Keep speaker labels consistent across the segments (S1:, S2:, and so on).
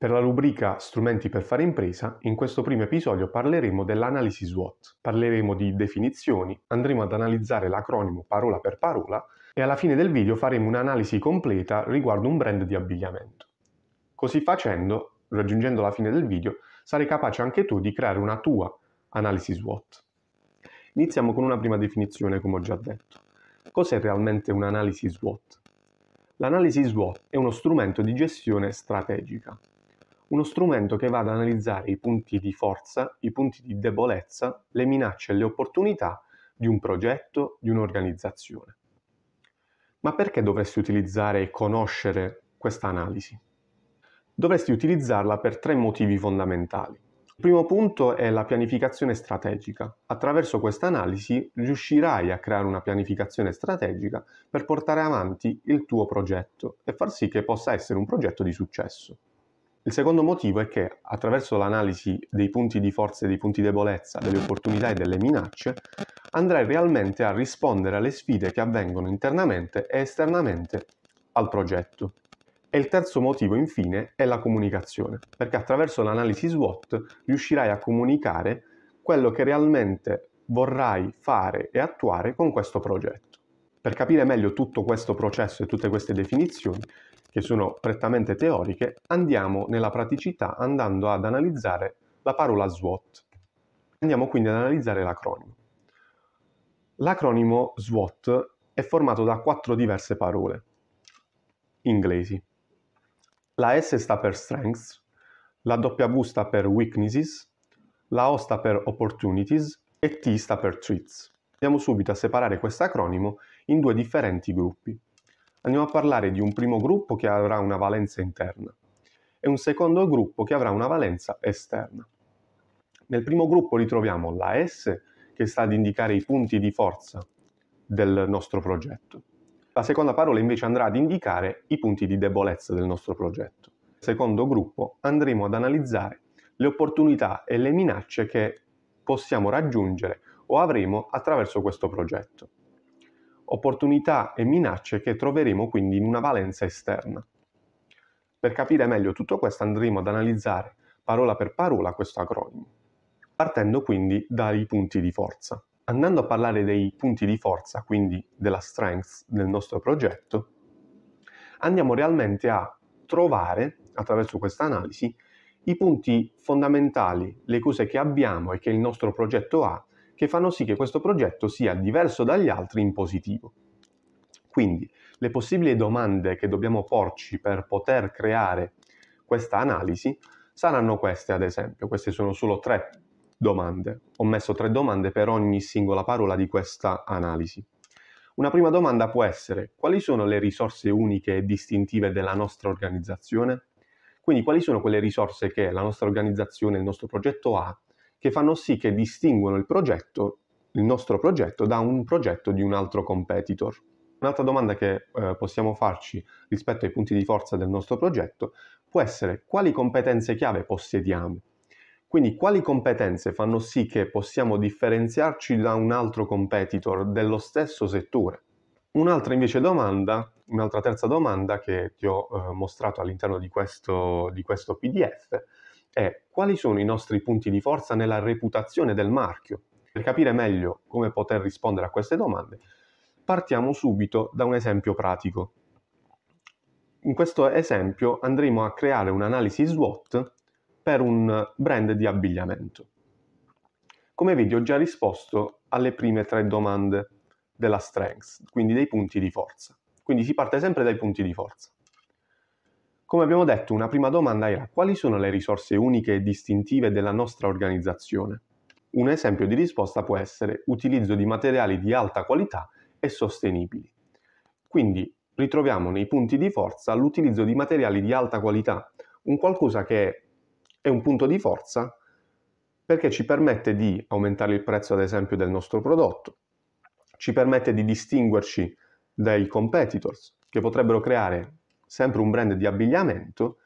S1: Per la rubrica Strumenti per fare impresa, in questo primo episodio parleremo dell'analisi SWOT, parleremo di definizioni, andremo ad analizzare l'acronimo parola per parola e alla fine del video faremo un'analisi completa riguardo un brand di abbigliamento. Così facendo, raggiungendo la fine del video, sarai capace anche tu di creare una tua analisi SWOT. Iniziamo con una prima definizione, come ho già detto. Cos'è realmente un'analisi SWOT? L'analisi SWOT è uno strumento di gestione strategica, uno strumento che va ad analizzare i punti di forza, i punti di debolezza, le minacce e le opportunità di un progetto, di un'organizzazione. Ma perché dovresti utilizzare e conoscere questa analisi? Dovresti utilizzarla per tre motivi fondamentali. Il primo punto è la pianificazione strategica. Attraverso questa analisi riuscirai a creare una pianificazione strategica per portare avanti il tuo progetto e far sì che possa essere un progetto di successo. Il secondo motivo è che attraverso l'analisi dei punti di forza e dei punti di debolezza, delle opportunità e delle minacce, andrai realmente a rispondere alle sfide che avvengono internamente e esternamente al progetto. E il terzo motivo, infine, è la comunicazione, perché attraverso l'analisi SWOT riuscirai a comunicare quello che realmente vorrai fare e attuare con questo progetto. Per capire meglio tutto questo processo e tutte queste definizioni, che sono prettamente teoriche, andiamo nella praticità andando ad analizzare la parola SWOT. Andiamo quindi ad analizzare l'acronimo. L'acronimo SWOT è formato da quattro diverse parole inglesi. La S sta per strengths, la W sta per weaknesses, la O sta per opportunities e T sta per treats. Andiamo subito a separare questo acronimo in due differenti gruppi andiamo a parlare di un primo gruppo che avrà una valenza interna e un secondo gruppo che avrà una valenza esterna. Nel primo gruppo ritroviamo la S che sta ad indicare i punti di forza del nostro progetto. La seconda parola invece andrà ad indicare i punti di debolezza del nostro progetto. Nel secondo gruppo andremo ad analizzare le opportunità e le minacce che possiamo raggiungere o avremo attraverso questo progetto opportunità e minacce che troveremo quindi in una valenza esterna. Per capire meglio tutto questo andremo ad analizzare parola per parola questo acronimo, partendo quindi dai punti di forza. Andando a parlare dei punti di forza, quindi della strength del nostro progetto, andiamo realmente a trovare, attraverso questa analisi, i punti fondamentali, le cose che abbiamo e che il nostro progetto ha che fanno sì che questo progetto sia diverso dagli altri in positivo. Quindi le possibili domande che dobbiamo porci per poter creare questa analisi saranno queste, ad esempio. Queste sono solo tre domande. Ho messo tre domande per ogni singola parola di questa analisi. Una prima domanda può essere quali sono le risorse uniche e distintive della nostra organizzazione? Quindi quali sono quelle risorse che la nostra organizzazione, il nostro progetto ha che fanno sì che distinguono il progetto, il nostro progetto, da un progetto di un altro competitor. Un'altra domanda che eh, possiamo farci rispetto ai punti di forza del nostro progetto può essere quali competenze chiave possediamo. Quindi quali competenze fanno sì che possiamo differenziarci da un altro competitor dello stesso settore? Un'altra invece domanda, un'altra terza domanda che ti ho eh, mostrato all'interno di questo, di questo PDF è quali sono i nostri punti di forza nella reputazione del marchio. Per capire meglio come poter rispondere a queste domande, partiamo subito da un esempio pratico. In questo esempio andremo a creare un'analisi SWOT per un brand di abbigliamento. Come vedi ho già risposto alle prime tre domande della strength, quindi dei punti di forza. Quindi si parte sempre dai punti di forza. Come abbiamo detto, una prima domanda era quali sono le risorse uniche e distintive della nostra organizzazione? Un esempio di risposta può essere utilizzo di materiali di alta qualità e sostenibili. Quindi ritroviamo nei punti di forza l'utilizzo di materiali di alta qualità, un qualcosa che è un punto di forza perché ci permette di aumentare il prezzo, ad esempio, del nostro prodotto, ci permette di distinguerci dai competitors che potrebbero creare sempre un brand di abbigliamento,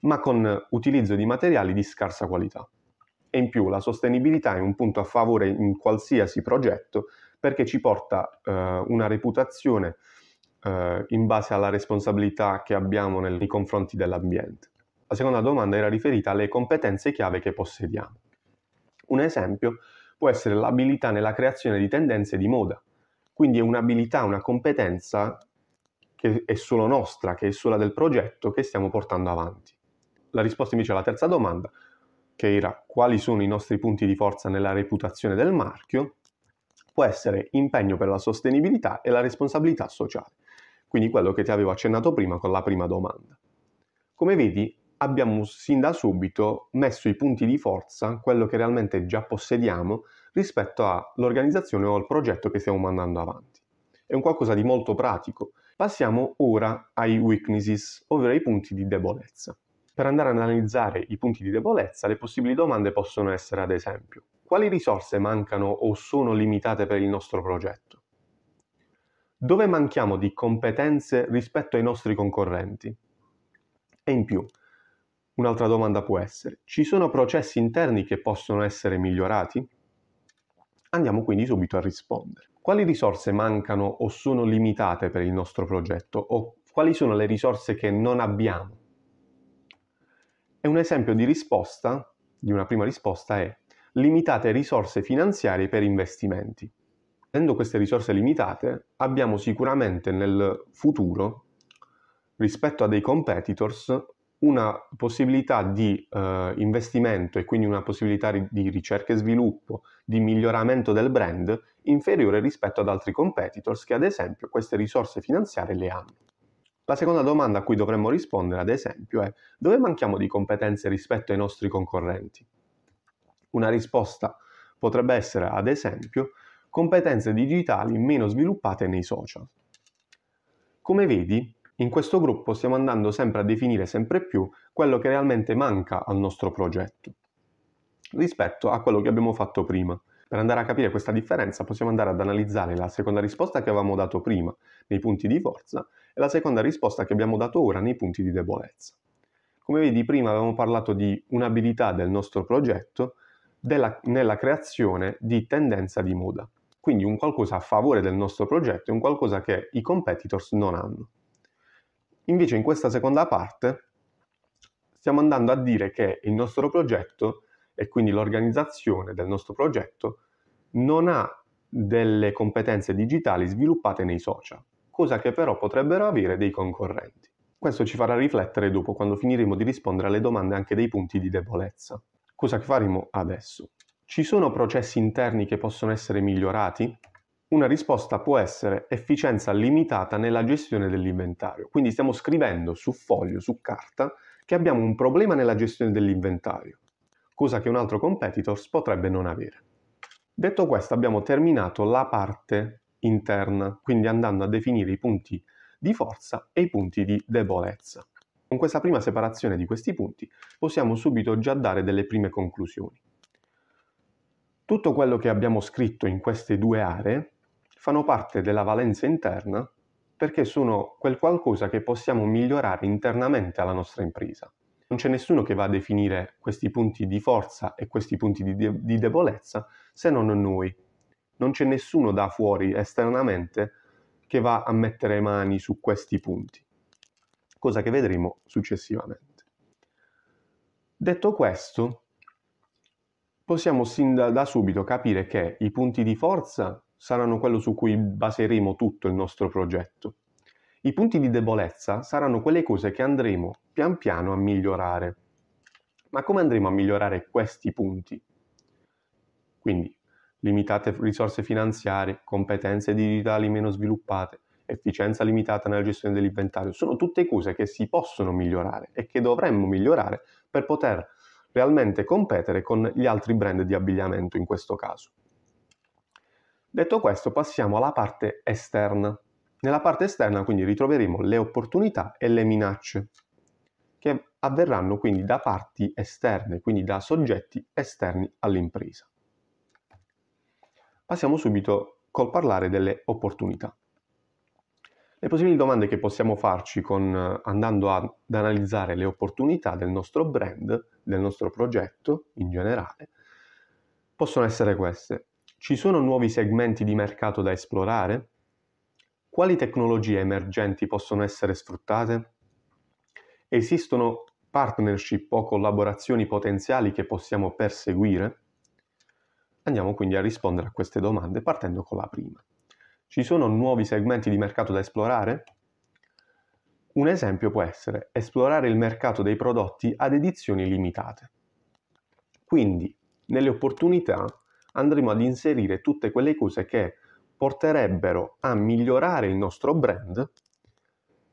S1: ma con utilizzo di materiali di scarsa qualità. E in più la sostenibilità è un punto a favore in qualsiasi progetto perché ci porta eh, una reputazione eh, in base alla responsabilità che abbiamo nei confronti dell'ambiente. La seconda domanda era riferita alle competenze chiave che possediamo. Un esempio può essere l'abilità nella creazione di tendenze di moda, quindi è un'abilità, una competenza che è solo nostra, che è solo del progetto che stiamo portando avanti. La risposta invece alla terza domanda, che era quali sono i nostri punti di forza nella reputazione del marchio, può essere impegno per la sostenibilità e la responsabilità sociale, quindi quello che ti avevo accennato prima con la prima domanda. Come vedi, abbiamo sin da subito messo i punti di forza, quello che realmente già possediamo, rispetto all'organizzazione o al progetto che stiamo mandando avanti. È un qualcosa di molto pratico, Passiamo ora ai weaknesses, ovvero ai punti di debolezza. Per andare ad analizzare i punti di debolezza, le possibili domande possono essere ad esempio quali risorse mancano o sono limitate per il nostro progetto? Dove manchiamo di competenze rispetto ai nostri concorrenti? E in più, un'altra domanda può essere, ci sono processi interni che possono essere migliorati? Andiamo quindi subito a rispondere quali risorse mancano o sono limitate per il nostro progetto o quali sono le risorse che non abbiamo. E un esempio di risposta, di una prima risposta, è limitate risorse finanziarie per investimenti. Avendo queste risorse limitate, abbiamo sicuramente nel futuro, rispetto a dei competitors, una possibilità di eh, investimento e quindi una possibilità di ricerca e sviluppo, di miglioramento del brand inferiore rispetto ad altri competitors che ad esempio queste risorse finanziarie le hanno. La seconda domanda a cui dovremmo rispondere ad esempio è dove manchiamo di competenze rispetto ai nostri concorrenti? Una risposta potrebbe essere ad esempio competenze digitali meno sviluppate nei social. Come vedi, in questo gruppo stiamo andando sempre a definire sempre più quello che realmente manca al nostro progetto rispetto a quello che abbiamo fatto prima. Per andare a capire questa differenza possiamo andare ad analizzare la seconda risposta che avevamo dato prima nei punti di forza e la seconda risposta che abbiamo dato ora nei punti di debolezza. Come vedi prima avevamo parlato di un'abilità del nostro progetto della, nella creazione di tendenza di moda, quindi un qualcosa a favore del nostro progetto e un qualcosa che i competitors non hanno. Invece in questa seconda parte stiamo andando a dire che il nostro progetto e quindi l'organizzazione del nostro progetto non ha delle competenze digitali sviluppate nei social, cosa che però potrebbero avere dei concorrenti. Questo ci farà riflettere dopo quando finiremo di rispondere alle domande anche dei punti di debolezza. Cosa faremo adesso? Ci sono processi interni che possono essere migliorati? Una risposta può essere efficienza limitata nella gestione dell'inventario. Quindi stiamo scrivendo su foglio, su carta, che abbiamo un problema nella gestione dell'inventario, cosa che un altro competitors potrebbe non avere. Detto questo abbiamo terminato la parte interna, quindi andando a definire i punti di forza e i punti di debolezza. Con questa prima separazione di questi punti possiamo subito già dare delle prime conclusioni. Tutto quello che abbiamo scritto in queste due aree fanno parte della valenza interna perché sono quel qualcosa che possiamo migliorare internamente alla nostra impresa. Non c'è nessuno che va a definire questi punti di forza e questi punti di, de- di debolezza se non noi. Non c'è nessuno da fuori esternamente che va a mettere mani su questi punti, cosa che vedremo successivamente. Detto questo, possiamo sin da, da subito capire che i punti di forza saranno quello su cui baseremo tutto il nostro progetto. I punti di debolezza saranno quelle cose che andremo pian piano a migliorare. Ma come andremo a migliorare questi punti? Quindi limitate risorse finanziarie, competenze digitali meno sviluppate, efficienza limitata nella gestione dell'inventario, sono tutte cose che si possono migliorare e che dovremmo migliorare per poter realmente competere con gli altri brand di abbigliamento in questo caso. Detto questo passiamo alla parte esterna. Nella parte esterna quindi ritroveremo le opportunità e le minacce che avverranno quindi da parti esterne, quindi da soggetti esterni all'impresa. Passiamo subito col parlare delle opportunità. Le possibili domande che possiamo farci con, andando ad analizzare le opportunità del nostro brand, del nostro progetto in generale, possono essere queste. Ci sono nuovi segmenti di mercato da esplorare? Quali tecnologie emergenti possono essere sfruttate? Esistono partnership o collaborazioni potenziali che possiamo perseguire? Andiamo quindi a rispondere a queste domande partendo con la prima. Ci sono nuovi segmenti di mercato da esplorare? Un esempio può essere esplorare il mercato dei prodotti ad edizioni limitate. Quindi, nelle opportunità andremo ad inserire tutte quelle cose che porterebbero a migliorare il nostro brand,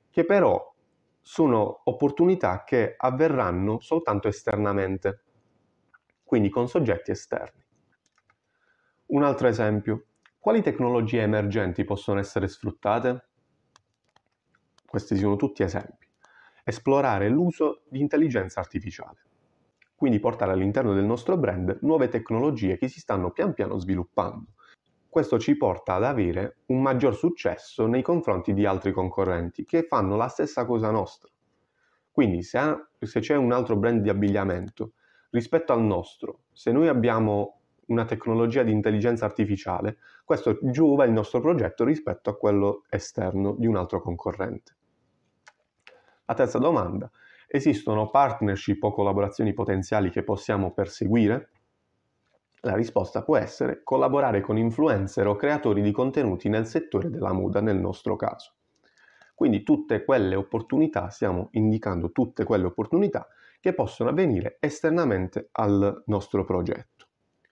S1: che però sono opportunità che avverranno soltanto esternamente, quindi con soggetti esterni. Un altro esempio, quali tecnologie emergenti possono essere sfruttate? Questi sono tutti esempi. Esplorare l'uso di intelligenza artificiale quindi portare all'interno del nostro brand nuove tecnologie che si stanno pian piano sviluppando. Questo ci porta ad avere un maggior successo nei confronti di altri concorrenti che fanno la stessa cosa nostra. Quindi se, ha, se c'è un altro brand di abbigliamento rispetto al nostro, se noi abbiamo una tecnologia di intelligenza artificiale, questo giova il nostro progetto rispetto a quello esterno di un altro concorrente. La terza domanda Esistono partnership o collaborazioni potenziali che possiamo perseguire? La risposta può essere collaborare con influencer o creatori di contenuti nel settore della moda nel nostro caso. Quindi tutte quelle opportunità, stiamo indicando tutte quelle opportunità che possono avvenire esternamente al nostro progetto,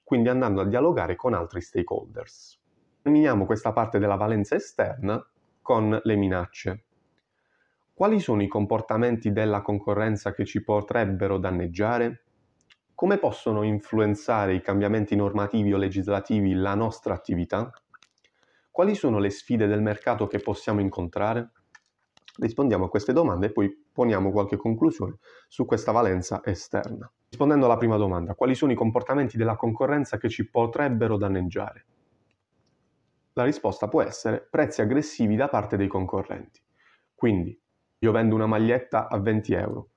S1: quindi andando a dialogare con altri stakeholders. Terminiamo questa parte della valenza esterna con le minacce. Quali sono i comportamenti della concorrenza che ci potrebbero danneggiare? Come possono influenzare i cambiamenti normativi o legislativi la nostra attività? Quali sono le sfide del mercato che possiamo incontrare? Rispondiamo a queste domande e poi poniamo qualche conclusione su questa valenza esterna. Rispondendo alla prima domanda, quali sono i comportamenti della concorrenza che ci potrebbero danneggiare? La risposta può essere prezzi aggressivi da parte dei concorrenti. Quindi io vendo una maglietta a 20 euro.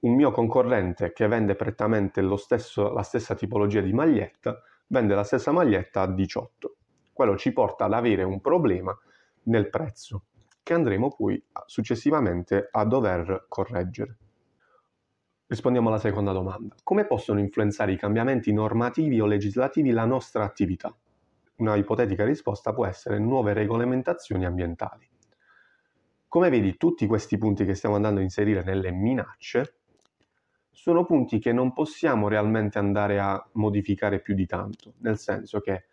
S1: Un mio concorrente che vende prettamente stesso, la stessa tipologia di maglietta vende la stessa maglietta a 18. Quello ci porta ad avere un problema nel prezzo che andremo poi successivamente a dover correggere. Rispondiamo alla seconda domanda. Come possono influenzare i cambiamenti normativi o legislativi la nostra attività? Una ipotetica risposta può essere nuove regolamentazioni ambientali. Come vedi, tutti questi punti che stiamo andando a inserire nelle minacce sono punti che non possiamo realmente andare a modificare più di tanto, nel senso che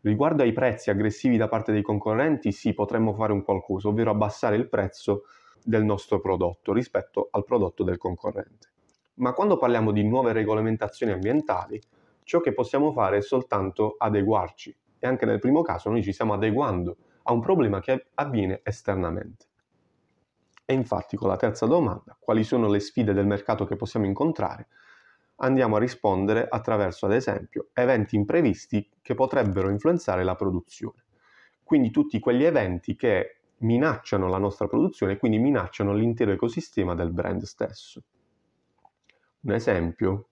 S1: riguardo ai prezzi aggressivi da parte dei concorrenti, sì, potremmo fare un qualcosa, ovvero abbassare il prezzo del nostro prodotto rispetto al prodotto del concorrente. Ma quando parliamo di nuove regolamentazioni ambientali, ciò che possiamo fare è soltanto adeguarci e anche nel primo caso noi ci stiamo adeguando a un problema che avviene esternamente. E infatti con la terza domanda, quali sono le sfide del mercato che possiamo incontrare, andiamo a rispondere attraverso, ad esempio, eventi imprevisti che potrebbero influenzare la produzione. Quindi tutti quegli eventi che minacciano la nostra produzione e quindi minacciano l'intero ecosistema del brand stesso. Un esempio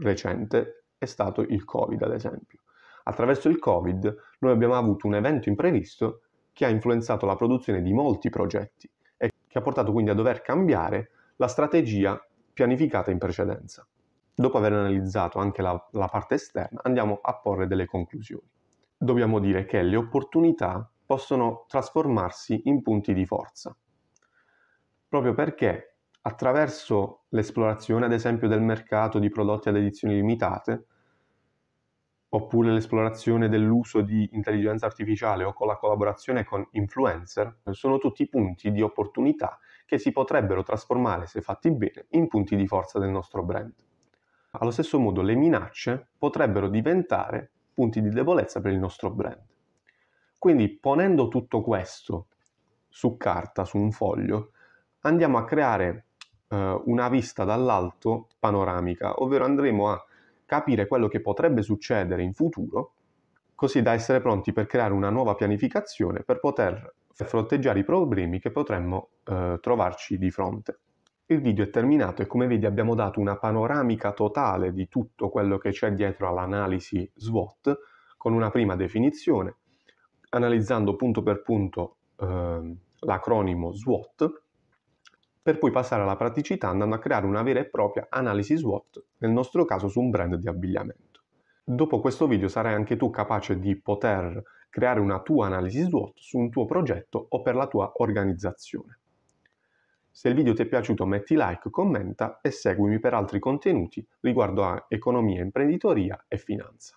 S1: recente è stato il Covid, ad esempio. Attraverso il Covid noi abbiamo avuto un evento imprevisto che ha influenzato la produzione di molti progetti che ha portato quindi a dover cambiare la strategia pianificata in precedenza. Dopo aver analizzato anche la, la parte esterna, andiamo a porre delle conclusioni. Dobbiamo dire che le opportunità possono trasformarsi in punti di forza, proprio perché attraverso l'esplorazione, ad esempio, del mercato di prodotti ad edizioni limitate, oppure l'esplorazione dell'uso di intelligenza artificiale o con la collaborazione con influencer, sono tutti punti di opportunità che si potrebbero trasformare, se fatti bene, in punti di forza del nostro brand. Allo stesso modo le minacce potrebbero diventare punti di debolezza per il nostro brand. Quindi ponendo tutto questo su carta, su un foglio, andiamo a creare eh, una vista dall'alto panoramica, ovvero andremo a capire quello che potrebbe succedere in futuro, così da essere pronti per creare una nuova pianificazione per poter fronteggiare i problemi che potremmo eh, trovarci di fronte. Il video è terminato e come vedi abbiamo dato una panoramica totale di tutto quello che c'è dietro all'analisi SWOT con una prima definizione, analizzando punto per punto eh, l'acronimo SWOT per poi passare alla praticità andando a creare una vera e propria analisi SWOT, nel nostro caso su un brand di abbigliamento. Dopo questo video sarai anche tu capace di poter creare una tua analisi SWOT su un tuo progetto o per la tua organizzazione. Se il video ti è piaciuto metti like, commenta e seguimi per altri contenuti riguardo a economia, imprenditoria e finanza.